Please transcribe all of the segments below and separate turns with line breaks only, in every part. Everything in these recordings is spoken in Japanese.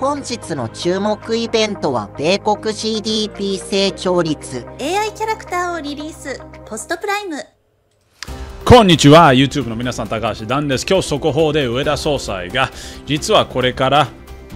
本日の注目イベントは米国 GDP 成長率 AI キャラクターをリリースポストプライムこんにちは YouTube の皆さん高橋ダンです今日速報で上田総裁が実はこれから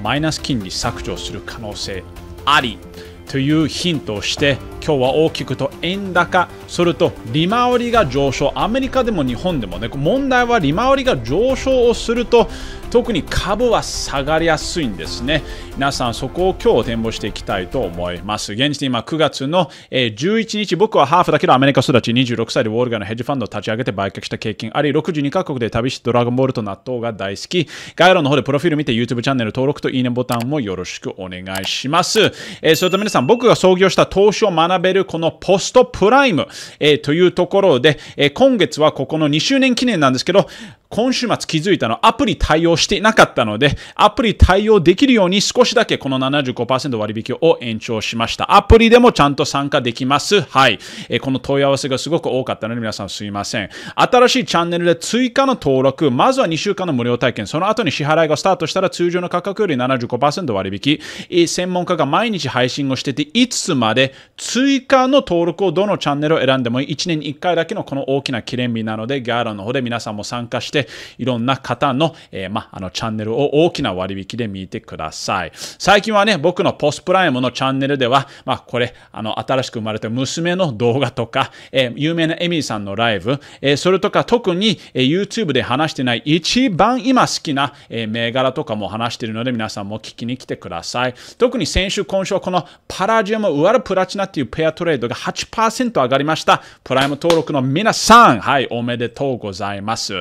マイナス金利削除する可能性ありというヒントをして今日は大きくと円高、それと利回りが上昇、アメリカでも日本でもね、問題は利回りが上昇をすると、特に株は下がりやすいんですね。皆さん、そこを今日展望していきたいと思います。現時点今9月の11日、僕はハーフだけどアメリカ育ち26歳でウォールーのヘッジファンドを立ち上げて売却した経験あり、62カ国で旅してドラゴンボールと納豆が大好き、概要欄の方でプロフィール見て YouTube チャンネル登録といいねボタンもよろしくお願いします。えー、それと皆さん、僕が創業した投資を学学べるこのポストプライム、えー、というところで、えー、今月はここの2周年記念なんですけど、今週末気づいたのアプリ対応していなかったので、アプリ対応できるように少しだけこの75%割引を延長しました。アプリでもちゃんと参加できます。はい。えー、この問い合わせがすごく多かったので皆さんすいません。新しいチャンネルで追加の登録、まずは2週間の無料体験、その後に支払いがスタートしたら通常の価格より75%割引、えー、専門家が毎日配信をしてて5つまで追加の登録をどのチャンネルを選んでも1年に1回だけのこの大きな記念日なので、ギャラの方で皆さんも参加していろんな方の、えー、ま、あの、チャンネルを大きな割引で見てください。最近はね、僕のポスプライムのチャンネルでは、まあ、これ、あの、新しく生まれた娘の動画とか、えー、有名なエミーさんのライブ、えー、それとか特に、えー、YouTube で話してない一番今好きな、えー、銘柄とかも話しているので、皆さんも聞きに来てください。特に先週、今週はこのパラジウム、ウアルプラチナっていうペアトレードが8%上がりました。プライム登録の皆さん、はい、おめでとうございます。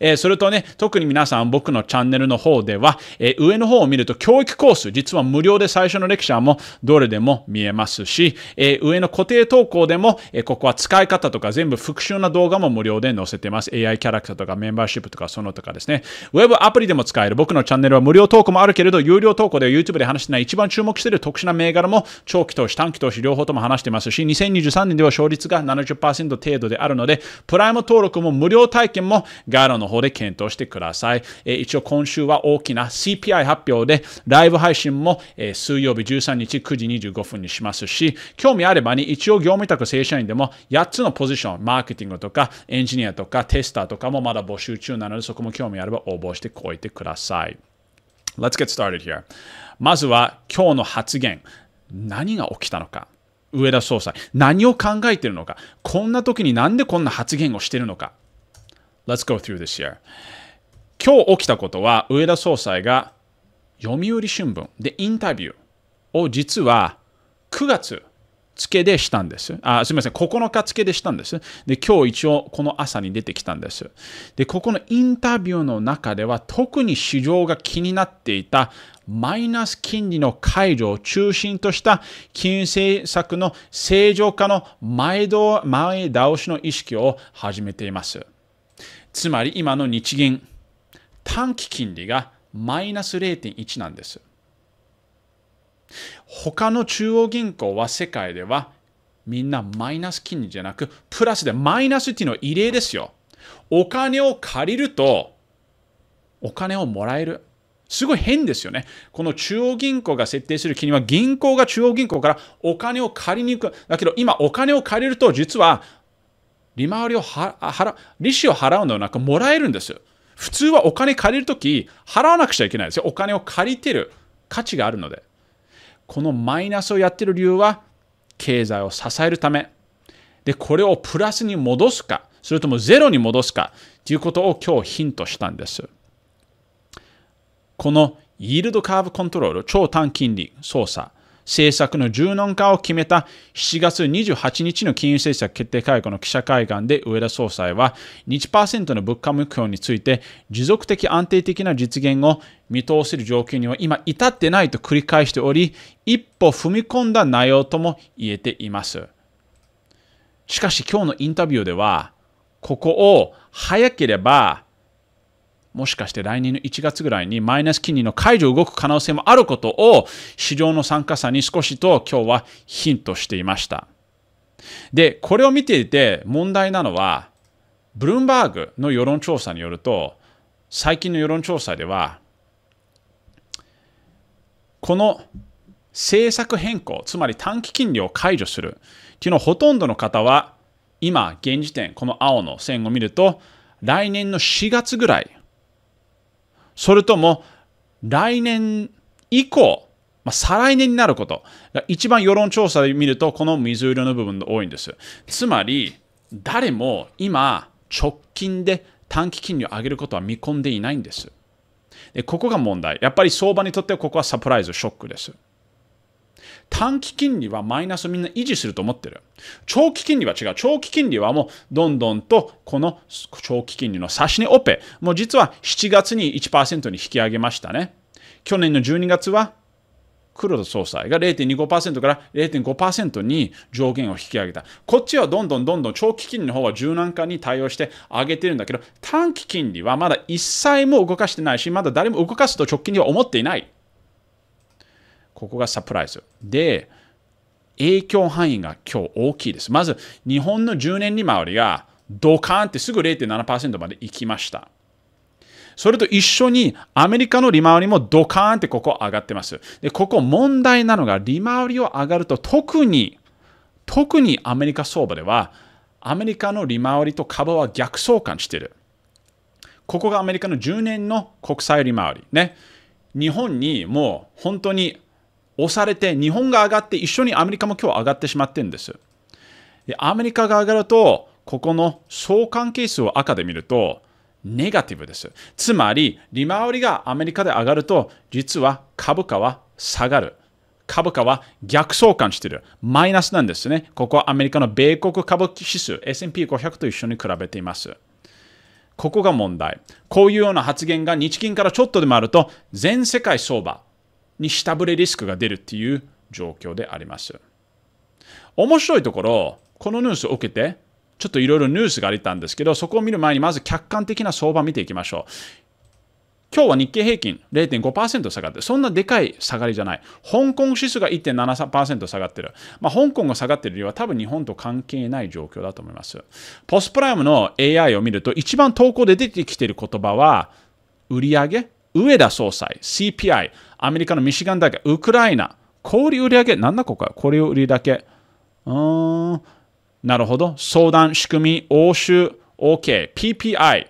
ええー、それとね、特に皆さん僕のチャンネルの方では、えー、上の方を見ると教育コース、実は無料で最初のレクチャーもどれでも見えますし、えー、上の固定投稿でも、えここは使い方とか全部復習な動画も無料で載せてます。AI キャラクターとかメンバーシップとかそのとかですね。ウェブアプリでも使える。僕のチャンネルは無料投稿もあるけれど、有料投稿で YouTube で話してない一番注目している特殊な銘柄も長期投資、短期投資両方とも話してますし、2023年では勝率が70%程度であるので、プライム登録も無料体験もガロの方で検討してください。え一応今週は大きな CPI 発表でライブ配信も、え水曜日13日9時25分にしますし、興味あればに、ね、一応業務委託正社員でも8つのポジション、マーケティングとかエンジニアとかテスターとかもまだ募集中なのでそこも興味あれば応募してこいてください。Let's get started here. まずは今日の発言。何が起きたのか。上田総裁。何を考えているのか。こんな時になんでこんな発言をしているのか。Let's go through this year. 今日起きたことは、上田総裁が読売新聞でインタビューを実は9月付けでしたんです。あすみません、9日付でしたんです。で、今日一応この朝に出てきたんです。で、ここのインタビューの中では特に市場が気になっていたマイナス金利の解除を中心とした金融政策の正常化の前倒しの意識を始めています。つまり今の日銀、短期金利がマイナス0.1なんです。他の中央銀行は世界ではみんなマイナス金利じゃなくプラスでマイナスっていうのは異例ですよ。お金を借りるとお金をもらえる。すごい変ですよね。この中央銀行が設定する金利は銀行が中央銀行からお金を借りに行く。だけど今お金を借りると実は利回りを払利子を払うのはなんかもらえるんですよ。普通はお金借りるとき、払わなくちゃいけないですよ。お金を借りてる価値があるので。このマイナスをやってる理由は、経済を支えるため。で、これをプラスに戻すか、それともゼロに戻すか、ということを今日ヒントしたんです。このイールドカーブコントロール、超短金利操作、政策の柔軟化を決めた7月28日の金融政策決定会合の記者会館で上田総裁は1%の物価目標について持続的安定的な実現を見通せる状況には今至ってないと繰り返しており一歩踏み込んだ内容とも言えていますしかし今日のインタビューではここを早ければもしかして来年の1月ぐらいにマイナス金利の解除動く可能性もあることを市場の参加者に少しと今日はヒントしていました。で、これを見ていて問題なのは、ブルームバーグの世論調査によると、最近の世論調査では、この政策変更、つまり短期金利を解除するっていうのをほとんどの方は、今、現時点、この青の線を見ると、来年の4月ぐらいそれとも来年以降、まあ、再来年になること。一番世論調査で見ると、この水色の部分が多いんです。つまり、誰も今、直近で短期金利を上げることは見込んでいないんです。でここが問題。やっぱり相場にとってはここはサプライズ、ショックです。短期金利はマイナスみんな維持すると思ってる。長期金利は違う。長期金利はもうどんどんとこの長期金利の差し値オペ、もう実は7月に1%に引き上げましたね。去年の12月は黒田総裁が0.25%から0.5%に上限を引き上げた。こっちはどんどんどんどん長期金利の方は柔軟化に対応して上げてるんだけど、短期金利はまだ一切も動かしてないし、まだ誰も動かすと直近には思っていない。ここがサプライズ。で、影響範囲が今日大きいです。まず、日本の10年利回りがドカーンってすぐ0.7%まで行きました。それと一緒にアメリカの利回りもドカーンってここ上がってます。で、ここ問題なのが利回りを上がると特に、特にアメリカ相場ではアメリカの利回りと株は逆相関してる。ここがアメリカの10年の国債利回り。ね。日本にもう本当に押されて、日本が上がって、一緒にアメリカも今日上がってしまってるんです。でアメリカが上がると、ここの相関係数を赤で見ると、ネガティブです。つまり、利回りがアメリカで上がると、実は株価は下がる。株価は逆相関してる。マイナスなんですね。ここはアメリカの米国株指数、S&P500 と一緒に比べています。ここが問題。こういうような発言が日銀からちょっとでもあると、全世界相場、に下振れリスクが出るっていう状況であります。面白いところ、このニュースを受けて、ちょっといろいろニュースがありたんですけど、そこを見る前にまず客観的な相場を見ていきましょう。今日は日経平均0.5%下がって、そんなでかい下がりじゃない。香港指数が1.7%下がってる。まあ、香港が下がってる理由は多分日本と関係ない状況だと思います。ポスプライムの AI を見ると、一番投稿で出てきている言葉は、売上植田総裁、CPI、アメリカのミシガン大学、ウクライナ、小売売上、なんだここか、小売売け。うーん、なるほど、相談、仕組み、欧州、OK、PPI、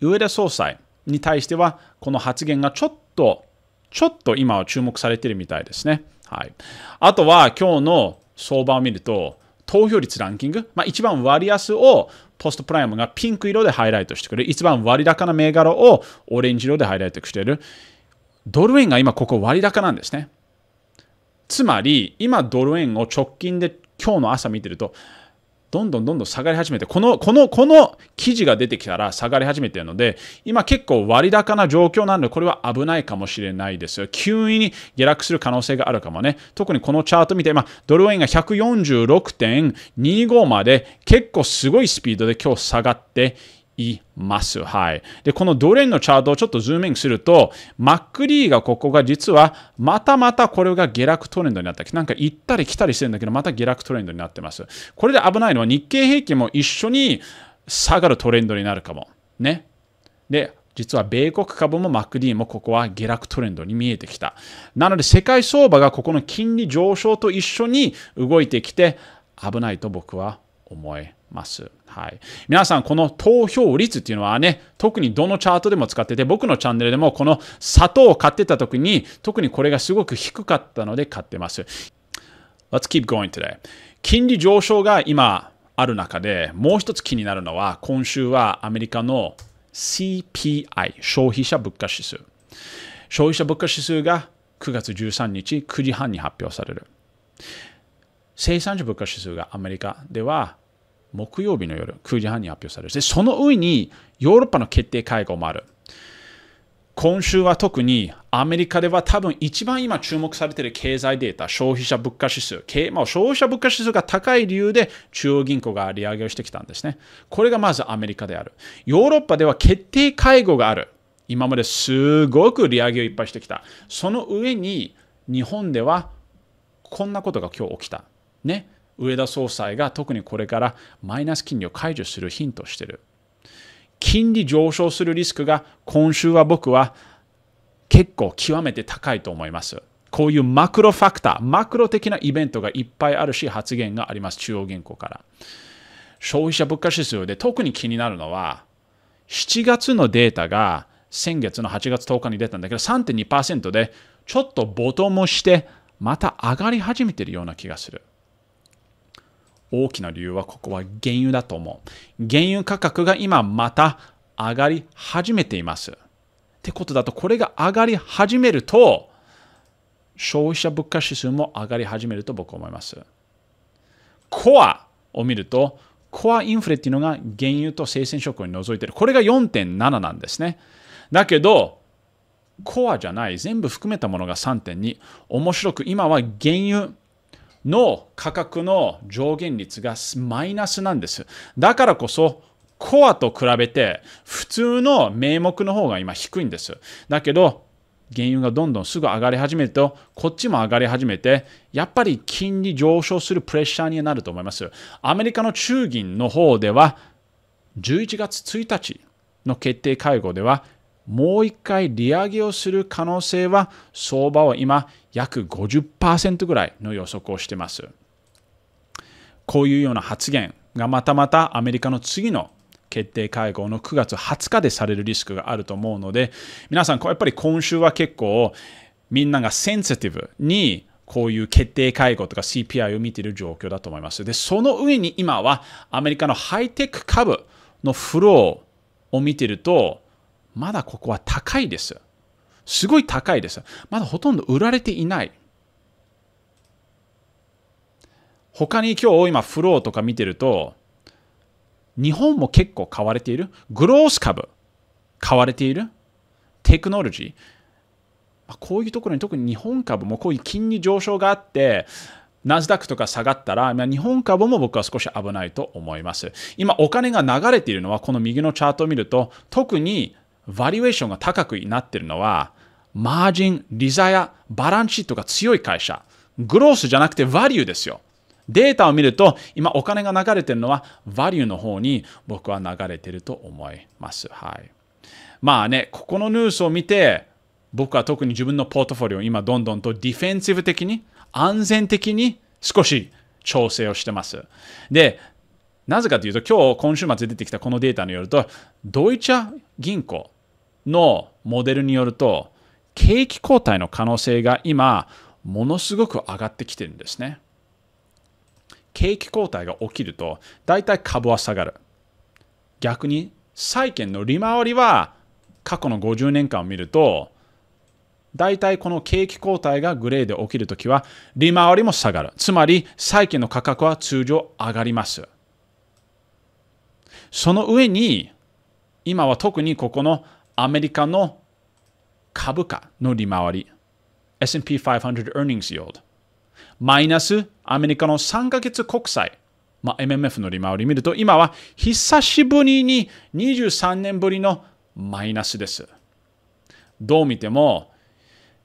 植田総裁に対しては、この発言がちょっと、ちょっと今は注目されてるみたいですね。はい、あとは、今日の相場を見ると、投票率ランキング、まあ、一番割安をポストプライムがピンク色でハイライトしてくる。一番割高な銘柄をオレンジ色でハイライトしてる。ドル円が今ここ割高なんですね。つまり、今ドル円を直近で今日の朝見てると、どんどんどんどん下がり始めて、この、この、この記事が出てきたら下がり始めてるので、今結構割高な状況なので、これは危ないかもしれないですよ。急に下落する可能性があるかもね。特にこのチャート見て、今、ドル円が146.25まで結構すごいスピードで今日下がって、います。はい。で、このドレンのチャートをちょっとズームインすると、マックリーがここが実は、またまたこれが下落トレンドになったなんか行ったり来たりしてるんだけど、また下落トレンドになってます。これで危ないのは日経平均も一緒に下がるトレンドになるかも。ね。で、実は米国株も MacD もここは下落トレンドに見えてきた。なので世界相場がここの金利上昇と一緒に動いてきて危ないと僕は思います。はい。皆さん、この投票率っていうのはね、特にどのチャートでも使ってて、僕のチャンネルでもこの砂糖を買ってた時に、特にこれがすごく低かったので買ってます。Let's keep going today. 金利上昇が今ある中で、もう一つ気になるのは、今週はアメリカの CPI、消費者物価指数。消費者物価指数が9月13日9時半に発表される。生産者物価指数がアメリカでは木曜日の夜9時半に発表される。で、その上にヨーロッパの決定会合もある。今週は特にアメリカでは多分一番今注目されている経済データ、消費者物価指数、まあ、消費者物価指数が高い理由で中央銀行が利上げをしてきたんですね。これがまずアメリカである。ヨーロッパでは決定会合がある。今まですごく利上げをいっぱいしてきた。その上に日本ではこんなことが今日起きた。ね。植田総裁が特にこれからマイナス金利を解除するヒントしている。金利上昇するリスクが今週は僕は結構極めて高いと思います。こういうマクロファクター、マクロ的なイベントがいっぱいあるし、発言があります、中央銀行から。消費者物価指数で特に気になるのは、7月のデータが先月の8月10日に出たんだけど、3.2%で、ちょっとボトムして、また上がり始めてるような気がする。大きな理由はここは原油だと思う。原油価格が今また上がり始めています。ってことだと、これが上がり始めると、消費者物価指数も上がり始めると僕は思います。コアを見ると、コアインフレっていうのが原油と生鮮食品に除いてる。これが4.7なんですね。だけど、コアじゃない、全部含めたものが3.2。面白く、今は原油、の価格の上限率がマイナスなんです。だからこそ、コアと比べて普通の名目の方が今低いんです。だけど、原油がどんどんすぐ上がり始めると、こっちも上がり始めて、やっぱり金利上昇するプレッシャーになると思います。アメリカの中銀の方では、11月1日の決定会合では、もう一回利上げをする可能性は相場は今約50%ぐらいの予測をしています。こういうような発言がまたまたアメリカの次の決定会合の9月20日でされるリスクがあると思うので皆さんやっぱり今週は結構みんながセンシティブにこういう決定会合とか CPI を見ている状況だと思います。で、その上に今はアメリカのハイテク株のフローを見ているとまだここは高いです。すごい高いです。まだほとんど売られていない。他に今日今フローとか見てると、日本も結構買われている。グロース株、買われている。テクノロジー。こういうところに特に日本株もこういう金利上昇があって、ナスダックとか下がったら、日本株も僕は少し危ないと思います。今、お金が流れているのは、この右のチャートを見ると、特にバリュエーションが高くなってるのは、マージン、リザやバランシートが強い会社。グロースじゃなくてバリューですよ。データを見ると、今お金が流れてるのは、バリューの方に僕は流れてると思います。はい。まあね、ここのニュースを見て、僕は特に自分のポートフォリオを今どんどんとディフェンシブ的に、安全的に少し調整をしてます。で、なぜかというと、今日今週末出てきたこのデータによると、ドイツ銀行、のモデルによると景気後退の可能性が今ものすごく上がってきてるんですね景気後退が起きると大体株は下がる逆に債券の利回りは過去の50年間を見ると大体この景気後退がグレーで起きるときは利回りも下がるつまり債券の価格は通常上がりますその上に今は特にここのアメリカの株価の利回り、S&P500 Earnings Yield、マイナスアメリカの3ヶ月国債、まあ、MMF の利回り見ると、今は久しぶりに23年ぶりのマイナスです。どう見ても、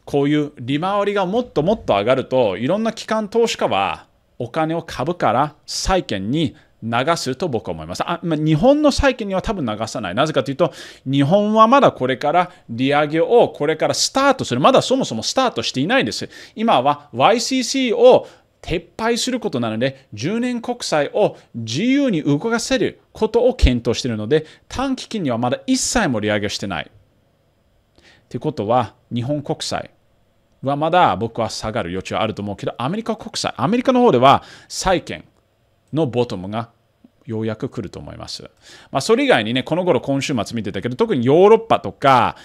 こういう利回りがもっともっと上がると、いろんな機関投資家はお金を株から債券に流すと僕は思います。あまあ、日本の債券には多分流さない。なぜかというと、日本はまだこれから利上げをこれからスタートする。まだそもそもスタートしていないです。今は YCC を撤廃することなので、10年国債を自由に動かせることを検討しているので、短期金利はまだ一切も利上げしてない。ということは、日本国債はまだ僕は下がる余地はあると思うけど、アメリカ国債、アメリカの方では債券、のボトムがようやく来ると思います。まあ、それ以外にね、この頃今週末見てたけど、特にヨーロッパとか、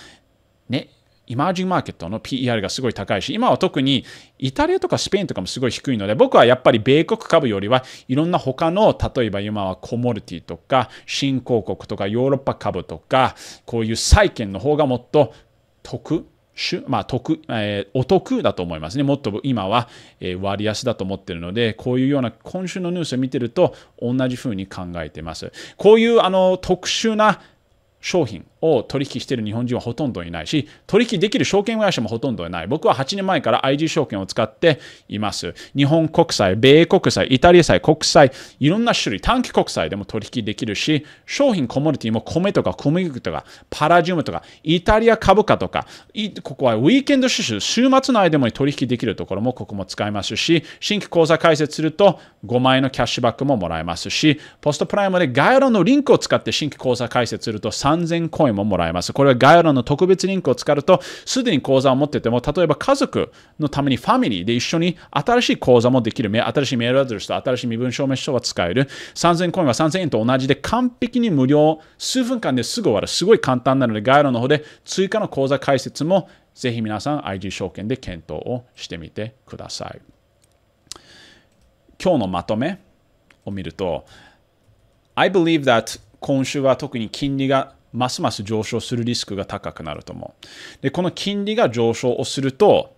ね、イマージンマーケットの PER がすごい高いし、今は特にイタリアとかスペインとかもすごい低いので、僕はやっぱり米国株よりはいろんな他の、例えば今はコモディティとか、新興国とかヨーロッパ株とか、こういう債券の方がもっと得まあ得えー、お得だと思いますね。もっと今は、え割安だと思ってるので、こういうような今週のニュースを見てると同じふうに考えてます。こういうあの特殊な商品、を取引している日本人はほとんどいないし、取引できる証券会社もほとんどいない。僕は8年前から IG 証券を使っています。日本国債、米国債、イタリア債、国債、いろんな種類、短期国債でも取引できるし、商品、コモディティも米とか小麦とか、パラジウムとか、イタリア株価とか、ここはウィーケンド収集、週末の間も取引できるところもここも使えますし、新規口座開設すると5万円のキャッシュバックももらえますし、ポストプライムで概要欄のリンクを使って新規口座開設すると3000コインももらえます。これは概要欄の特別リンクを使うと、すでに口座を持ってても、例えば家族のためにファミリーで一緒に新しい講座もできる、新しいメールアドレスと新しい身分証明書は使える。3000コインは3000円と同じで完璧に無料、数分間ですぐ終わる。すごい簡単なので、概要欄の方で追加の口座解説もぜひ皆さん IG 証券で検討をしてみてください。今日のまとめを見ると、I believe that 今週は特に金利がますます上昇するリスクが高くなると思う。で、この金利が上昇をすると、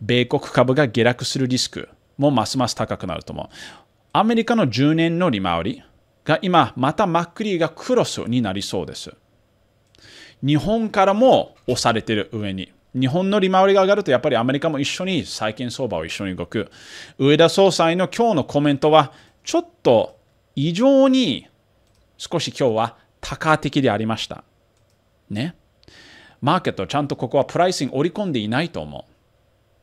米国株が下落するリスクもますます高くなると思う。アメリカの10年の利回りが今、またマックリーがクロスになりそうです。日本からも押されてる上に。日本の利回りが上がると、やっぱりアメリカも一緒に債券相場を一緒に動く。上田総裁の今日のコメントは、ちょっと異常に少し今日は多価的でありました。ね。マーケットちゃんとここはプライシング織り込んでいないと思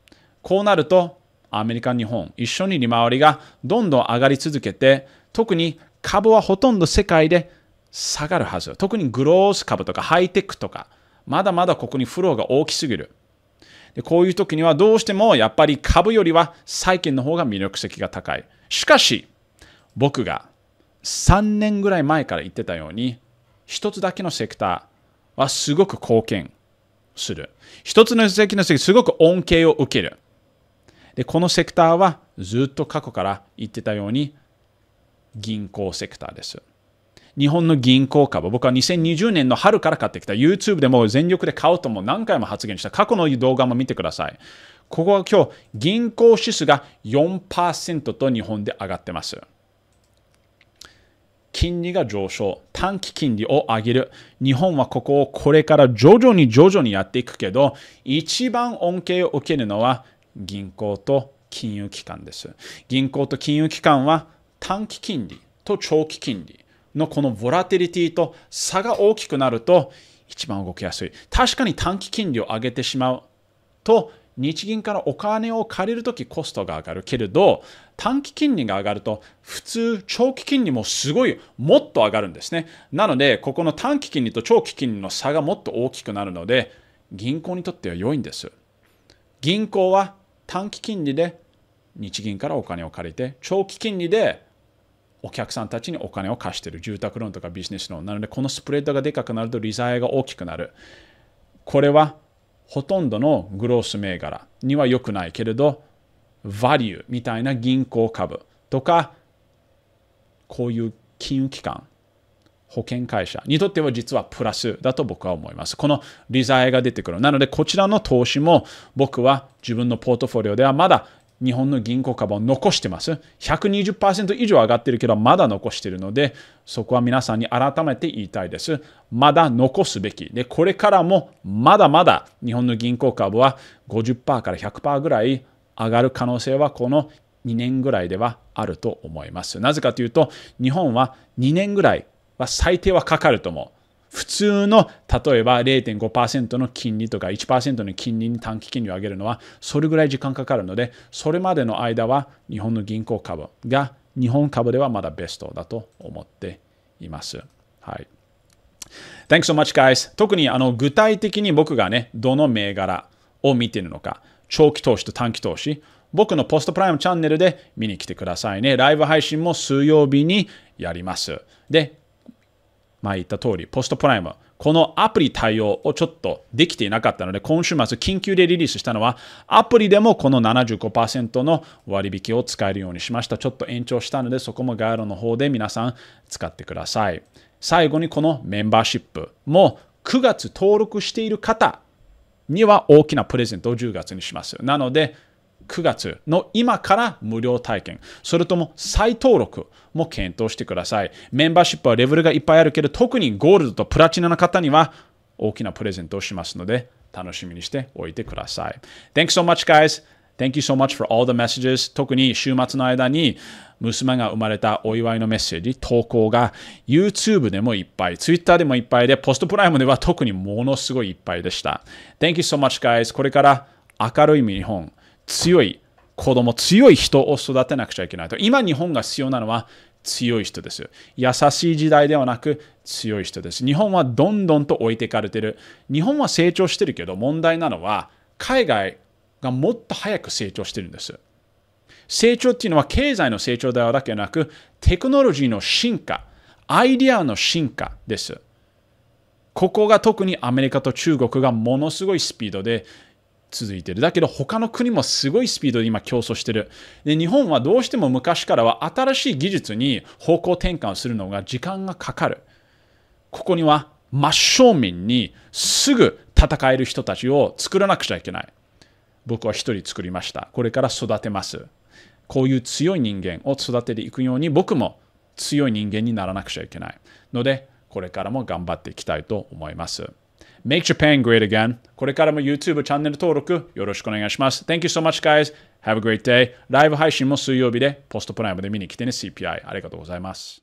う。こうなると、アメリカ、日本、一緒に利回りがどんどん上がり続けて、特に株はほとんど世界で下がるはず。特にグロース株とかハイテクとか、まだまだここにフローが大きすぎる。でこういう時にはどうしてもやっぱり株よりは債券の方が魅力的が高い。しかし、僕が3年ぐらい前から言ってたように、一つだけのセクターはすごく貢献する。一つのだけのセクター、すごく恩恵を受ける。で、このセクターはずっと過去から言ってたように銀行セクターです。日本の銀行株、僕は2020年の春から買ってきた YouTube でも全力で買おうとも何回も発言した過去の動画も見てください。ここは今日、銀行指数が4%と日本で上がってます。金利が上昇、短期金利を上げる。日本はここをこれから徐々に徐々にやっていくけど、一番恩恵を受けるのは銀行と金融機関です。銀行と金融機関は短期金利と長期金利のこのボラティリティと差が大きくなると一番動きやすい。確かに短期金利を上げてしまうと日銀からお金を借りるときコストが上がるけれど短期金利が上がると普通長期金利もすごいもっと上がるんですねなのでここの短期金利と長期金利の差がもっと大きくなるので銀行にとっては良いんです銀行は短期金利で日銀からお金を借りて長期金利でお客さんたちにお金を貸している住宅ローンとかビジネスローンなのでこのスプレッドがでかくなると利ざやが大きくなるこれはほとんどのグロース銘柄には良くないけれど、バリューみたいな銀行株とか、こういう金融機関、保険会社にとっては実はプラスだと僕は思います。この利材が出てくる。なので、こちらの投資も僕は自分のポートフォリオではまだ日本の銀行株を残してます。120%以上上がってるけど、まだ残してるので、そこは皆さんに改めて言いたいです。まだ残すべき。で、これからもまだまだ日本の銀行株は50%から100%ぐらい上がる可能性はこの2年ぐらいではあると思います。なぜかというと、日本は2年ぐらいは最低はかかると思う。普通の例えば0.5%の金利とか1%の金利に短期金利を上げるのはそれぐらい時間かかるのでそれまでの間は日本の銀行株が日本株ではまだベストだと思っています。はい。Thanks so much, guys. 特にあの具体的に僕がね、どの銘柄を見ているのか、長期投資と短期投資、僕のポストプライムチャンネルで見に来てくださいね。ライブ配信も水曜日にやります。で、まあ、言った通り、ポストプライム、このアプリ対応をちょっとできていなかったので、今週末、緊急でリリースしたのは、アプリでもこの75%の割引を使えるようにしました。ちょっと延長したので、そこも概要欄の方で皆さん使ってください。最後にこのメンバーシップも9月登録している方には大きなプレゼントを10月にします。なので、9月の今から無料体験、それとも再登録も検討してください。メンバーシップはレベルがいっぱいあるけど、特にゴールドとプラチナの方には大きなプレゼントをしますので、楽しみにしておいてください。t h a n k you so much, guys! Thank you so much for all the messages. 特に週末の間に娘が生まれたお祝いのメッセージ、投稿が YouTube でもいっぱい、Twitter でもいっぱいで、ポストプライムでは特にものすごいいっぱいでした。Thank you so much, guys. これから明るい日本。強い子供、強い人を育てなくちゃいけないと。今日本が必要なのは強い人です。優しい時代ではなく強い人です。日本はどんどんと置いていかれてる。日本は成長してるけど問題なのは海外がもっと早く成長してるんです。成長っていうのは経済の成長ではだけなくテクノロジーの進化、アイデアの進化です。ここが特にアメリカと中国がものすごいスピードで続いてる。だけど他の国もすごいスピードで今競争してる。で、日本はどうしても昔からは新しい技術に方向転換するのが時間がかかる。ここには真正面にすぐ戦える人たちを作らなくちゃいけない。僕は一人作りました。これから育てます。こういう強い人間を育てていくように僕も強い人間にならなくちゃいけない。ので、これからも頑張っていきたいと思います。Make Japan Great Again これからも YouTube チャンネル登録よろしくお願いします Thank you so much guys Have a great day ライブ配信も水曜日でポストプライムで見に来てね CPI ありがとうございます